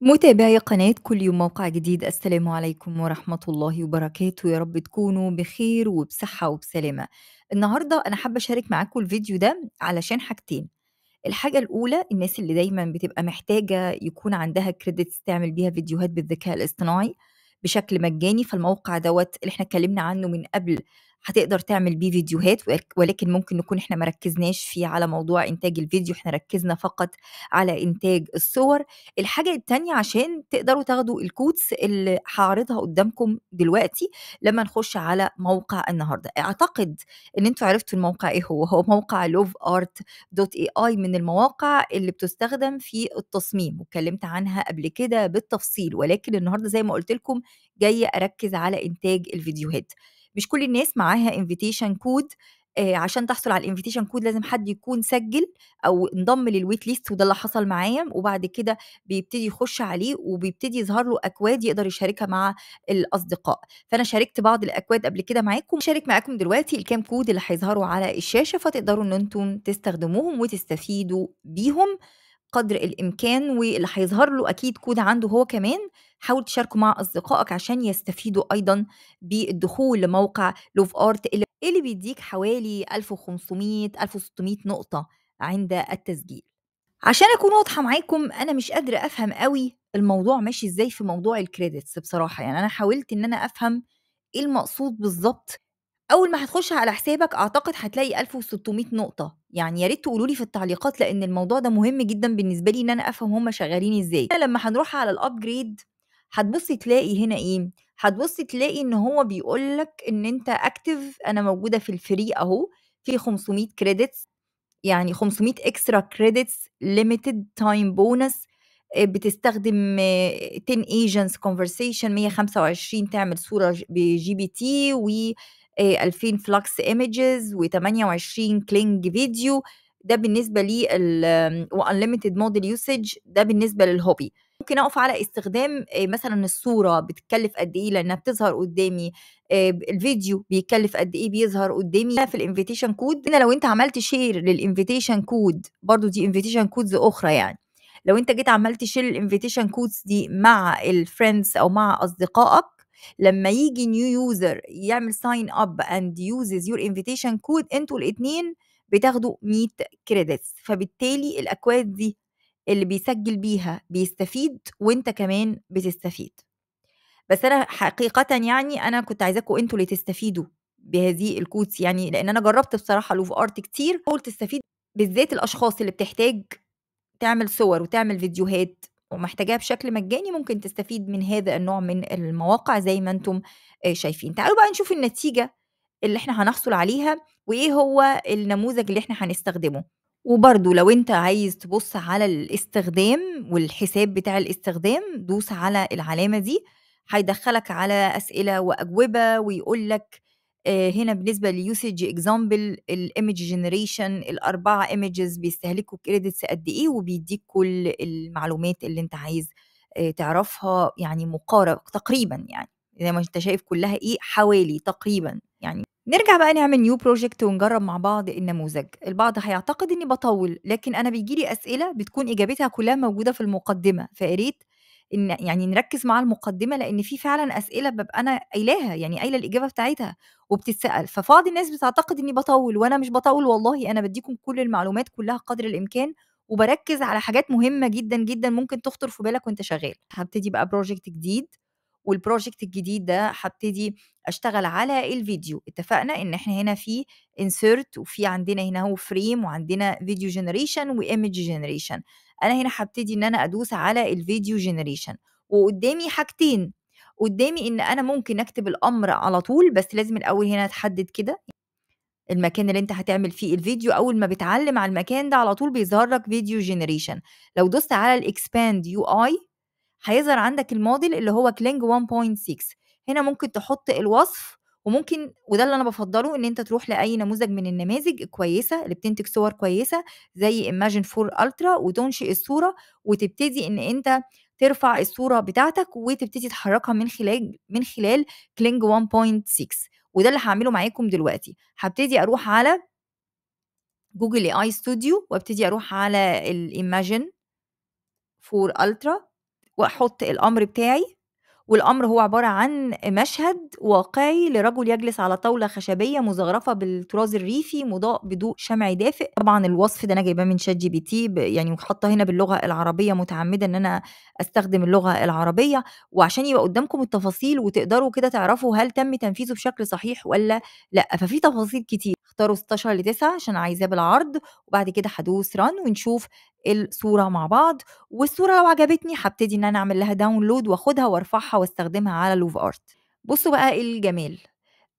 متابعي قناة كل يوم موقع جديد السلام عليكم ورحمة الله وبركاته يا رب تكونوا بخير وبصحة وبسلامة النهاردة أنا حابة أشارك معاكم الفيديو ده علشان حاجتين الحاجة الأولى الناس اللي دايما بتبقى محتاجة يكون عندها كريدتس تعمل بيها فيديوهات بالذكاء الاصطناعي بشكل مجاني فالموقع دوت اللي احنا اتكلمنا عنه من قبل هتقدر تعمل بيه فيديوهات ولكن ممكن نكون احنا مركزناش فيه على موضوع انتاج الفيديو احنا ركزنا فقط على انتاج الصور الحاجه التانية عشان تقدروا تاخدوا الكوتس اللي هعرضها قدامكم دلوقتي لما نخش على موقع النهارده اعتقد ان انتوا عرفتوا الموقع ايه هو هو موقع لوف ارت دوت اي اي من المواقع اللي بتستخدم في التصميم واتكلمت عنها قبل كده بالتفصيل ولكن النهارده زي ما قلت لكم جايه اركز على انتاج الفيديوهات مش كل الناس معاها انفيتيشن آه، كود عشان تحصل على الانفيتيشن كود لازم حد يكون سجل او انضم للويت ليست وده اللي حصل معايا وبعد كده بيبتدي يخش عليه وبيبتدي يظهر له اكواد يقدر يشاركها مع الاصدقاء فانا شاركت بعض الاكواد قبل كده معاكم شارك معاكم دلوقتي الكام كود اللي هيظهروا على الشاشه فتقدروا ان انتم تستخدموهم وتستفيدوا بيهم قدر الامكان واللي هيظهر له اكيد كود عنده هو كمان حاول تشاركه مع اصدقائك عشان يستفيدوا ايضا بالدخول لموقع لوف ارت اللي بيديك حوالي 1500 1600 نقطه عند التسجيل عشان اكون واضحه معاكم انا مش قادره افهم قوي الموضوع ماشي ازاي في موضوع الكريدتس بصراحه يعني انا حاولت ان انا افهم ايه المقصود بالظبط اول ما هتخش على حسابك اعتقد هتلاقي 1600 نقطه يعني يا ريت تقولوا لي في التعليقات لان الموضوع ده مهم جدا بالنسبه لي ان انا افهم هم شغالين ازاي لما هنروح على الابجريد هتبصي تلاقي هنا ايه هتبصي تلاقي ان هو بيقول لك ان انت اكتف انا موجوده في الفري اهو في 500 كريدتس يعني 500 اكسترا كريدتس ليميتد تايم بونس بتستخدم 10 ايجنتس كونفرسيشن 125 تعمل صوره بجي بي تي و 2000 فلوكس ايمجز و28 كلينج فيديو ده بالنسبه لي وانليمتد موديل يوسج ده بالنسبه للهوبي ممكن اقف على استخدام آه، مثلا الصوره بتكلف قد ايه لانها بتظهر قدامي آه، الفيديو بيتكلف قد ايه بيظهر قدامي في الانفيتيشن كود هنا لو انت عملت شير للانفيتيشن كود برضو دي انفيتيشن كودز اخرى يعني لو انت جيت عملت شير الانفيتيشن كودز دي مع الفريندز او مع اصدقائك لما يجي نيو يوزر يعمل ساين اب اند يوزز يور انفيتيشن كود انتوا الاثنين بتاخدوا 100 كريدتس فبالتالي الاكواد دي اللي بيسجل بيها بيستفيد وانت كمان بتستفيد بس انا حقيقه يعني انا كنت عايزاكم انتوا اللي تستفيدوا بهذه الكودس يعني لان انا جربت بصراحه لوف ارت كتير حاول تستفيد بالذات الاشخاص اللي بتحتاج تعمل صور وتعمل فيديوهات ومحتاجاها بشكل مجاني ممكن تستفيد من هذا النوع من المواقع زي ما انتم آه، شايفين تعالوا بقى نشوف النتيجه اللي احنا هنحصل عليها وايه هو النموذج اللي احنا هنستخدمه وبرده لو انت عايز تبص على الاستخدام والحساب بتاع الاستخدام دوس على العلامه دي هيدخلك على اسئله واجوبه ويقول لك هنا بالنسبه ليوسج اكزامبل الايمج جنريشن الاربعه ايمجز بيستهلكوا كريدتس قد ايه وبيديك كل المعلومات اللي انت عايز آه، تعرفها يعني مقارب تقريبا يعني زي ما انت شايف كلها ايه حوالي تقريبا يعني نرجع بقى نعمل نيو بروجكت ونجرب مع بعض النموذج البعض هيعتقد اني بطول لكن انا بيجيلي اسئله بتكون اجابتها كلها موجوده في المقدمه فياريت ان يعني نركز مع المقدمه لان في فعلا اسئله ببقى انا قايلاها يعني قايله الاجابه بتاعتها وبتتسال فبعض الناس بتعتقد اني بطول وانا مش بطول والله انا بديكم كل المعلومات كلها قدر الامكان وبركز على حاجات مهمه جدا جدا ممكن تخطر في بالك وانت شغال هبتدي بقى بروجكت جديد والبروجكت الجديد ده هبتدي اشتغل على الفيديو اتفقنا ان احنا هنا في انسرت وفي عندنا هنا هو فريم وعندنا فيديو جنريشن وايمج جنريشن انا هنا هبتدي ان انا ادوس على الفيديو جنريشن وقدامي حاجتين قدامي ان انا ممكن اكتب الامر على طول بس لازم الاول هنا تحدد كده المكان اللي انت هتعمل فيه الفيديو اول ما بتعلم على المكان ده على طول بيظهر لك فيديو جنريشن لو دوست على الاكسباند يو اي هيظهر عندك الموديل اللي هو كلينج 1.6 هنا ممكن تحط الوصف وممكن وده اللي انا بفضله ان انت تروح لاي نموذج من النماذج الكويسه اللي بتنتج صور كويسه زي ايماجين 4 الترا وتنشئ الصوره وتبتدي ان انت ترفع الصوره بتاعتك وتبتدي تحركها من خلال من خلال كلينج 1.6 وده اللي هعمله معاكم دلوقتي هبتدي اروح على جوجل اي اي ستوديو وابتدي اروح على الايماجن فور الترا واحط الامر بتاعي والأمر هو عبارة عن مشهد واقعي لرجل يجلس على طاولة خشبية مزخرفة بالطراز الريفي مضاء بضوء شمعي دافئ طبعا الوصف ده أنا جايباه من شات جي بي تي يعني وحاطه هنا باللغة العربية متعمدة إن أنا أستخدم اللغة العربية وعشان يبقى قدامكم التفاصيل وتقدروا كده تعرفوا هل تم تنفيذه بشكل صحيح ولا لا ففي تفاصيل كتير اختاروا 16 ل 9 عشان عايزاه بالعرض وبعد كده هدوس ران ونشوف الصوره مع بعض والصوره لو عجبتني هبتدي ان انا اعمل لها داونلود واخدها وارفعها واستخدمها على لوف ارت بصوا بقى الجمال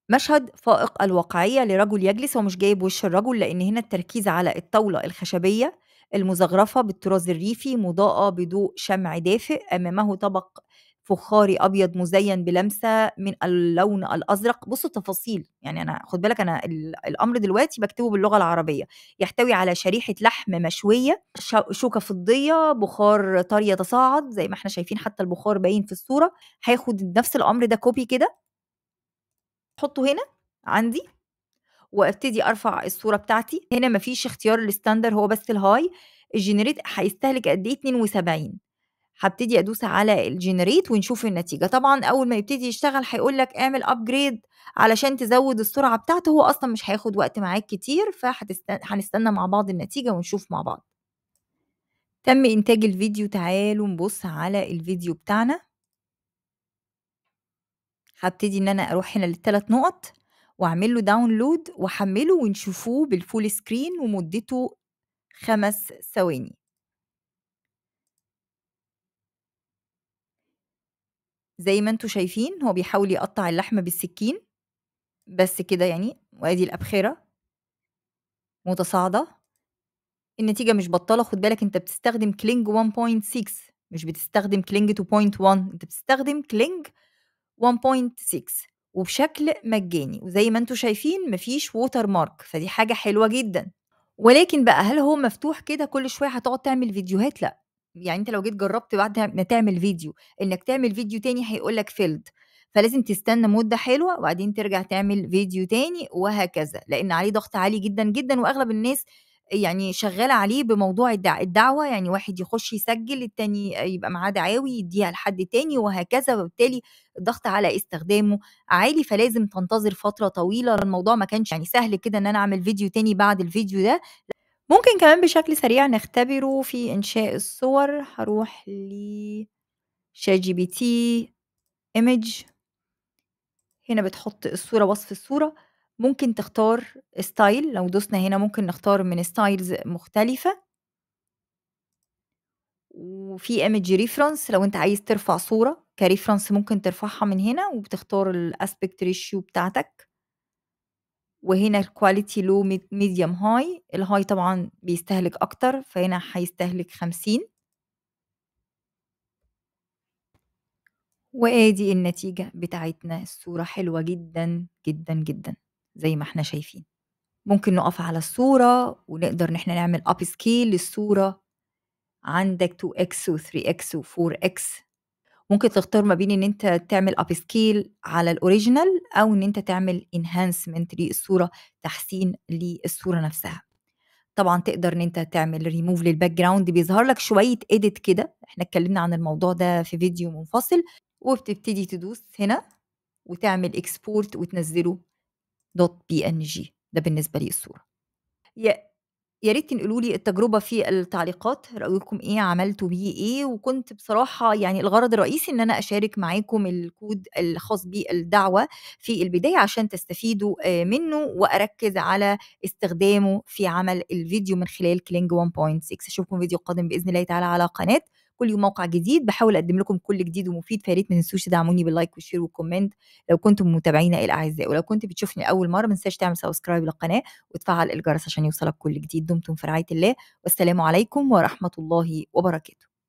مشهد فائق الواقعية لرجل يجلس ومش جايب وش الرجل لأن هنا التركيز على الطاولة الخشبية المزغرفة بالطراز الريفي مضاءة بضوء شمع دافئ أمامه طبق فخاري ابيض مزين بلمسه من اللون الازرق بصوا تفاصيل يعني انا خد بالك انا الامر دلوقتي بكتبه باللغه العربيه يحتوي على شريحه لحم مشويه شوكه فضيه بخار طري يتصاعد زي ما احنا شايفين حتى البخار باين في الصوره هاخد نفس الامر ده كوبي كده احطه هنا عندي وابتدي ارفع الصوره بتاعتي هنا مفيش اختيار الستاندر هو بس الهاي الجنريت هيستهلك قد ايه 72 هبتدي ادوس على الجنريت ونشوف النتيجه طبعا اول ما يبتدي يشتغل هيقول لك اعمل ابجريد علشان تزود السرعه بتاعته هو اصلا مش هياخد وقت معاك كتير فهنستنى مع بعض النتيجه ونشوف مع بعض تم انتاج الفيديو تعالوا نبص على الفيديو بتاعنا هبتدي ان انا اروح هنا للتلات نقط واعمل له داونلود واحمله ونشوفوه بالفول سكرين ومدته خمس ثواني زي ما انتم شايفين هو بيحاول يقطع اللحمة بالسكين بس كده يعني وادي الابخره متصاعده النتيجه مش بطاله خد بالك انت بتستخدم كلينج 1.6 مش بتستخدم كلينج 2.1 انت بتستخدم كلينج 1.6 وبشكل مجاني وزي ما انتم شايفين مفيش ووتر مارك فدي حاجه حلوه جدا ولكن بقى هل هو مفتوح كده كل شويه هتقعد تعمل فيديوهات لا يعني انت لو جيت جربت بعد ما تعمل فيديو انك تعمل فيديو تاني هيقول لك فيلد فلازم تستنى مده حلوه وبعدين ترجع تعمل فيديو تاني وهكذا لان عليه ضغط عالي جدا جدا واغلب الناس يعني شغاله عليه بموضوع الدعوه يعني واحد يخش يسجل التاني يبقى معاه دعاوي يديها لحد تاني وهكذا وبالتالي الضغط على استخدامه عالي فلازم تنتظر فتره طويله الموضوع ما كانش يعني سهل كده ان انا اعمل فيديو تاني بعد الفيديو ده ممكن كمان بشكل سريع نختبره في إنشاء الصور هاروح شات جي بي تي ايمج هنا بتحط الصورة وصف الصورة ممكن تختار ستايل لو دوسنا هنا ممكن نختار من ستايلز مختلفة وفي ايمج ريفرنس لو انت عايز ترفع صورة كريفرنس ممكن ترفعها من هنا وبتختار الاسبكت ريشيو بتاعتك وهنا الكواليتي لو ميديوم هاي الهاي طبعا بيستهلك اكتر فهنا هيستهلك 50 وادي النتيجه بتاعتنا الصوره حلوه جدا جدا جدا زي ما احنا شايفين ممكن نقف على الصوره ونقدر ان احنا نعمل اب سكيل للصوره عندك 2x و3x و4x ممكن تختار ما بين ان انت تعمل اب سكيل على الاوريجينال او ان انت تعمل انهانسمنت للصوره تحسين للصوره نفسها طبعا تقدر ان انت تعمل ريموف للباك جراوند بيظهر لك شويه اديت كده احنا اتكلمنا عن الموضوع ده في فيديو منفصل وبتبتدي تدوس هنا وتعمل اكسبورت وتنزله دوت بي ان جي ده بالنسبه للصوره يا ريت تنقلوا لي التجربة في التعليقات، رأيكم إيه، عملتوا بيه إيه، وكنت بصراحة يعني الغرض الرئيسي إن أنا أشارك معاكم الكود الخاص بالدعوة في البداية عشان تستفيدوا آه، منه وأركز على استخدامه في عمل الفيديو من خلال كلينج 1.6 أشوفكم فيديو قادم بإذن الله تعالى على قناة كل يوم موقع جديد بحاول اقدم لكم كل جديد ومفيد فيا ريت ما تنسوش تدعموني باللايك والشير والكومنت لو كنتم متابعينا إيه الاعزاء ولو كنت بتشوفني اول مره ما تنساش تعمل سبسكرايب للقناه وتفعل الجرس عشان يوصلك كل جديد دمتم في رعايه الله والسلام عليكم ورحمه الله وبركاته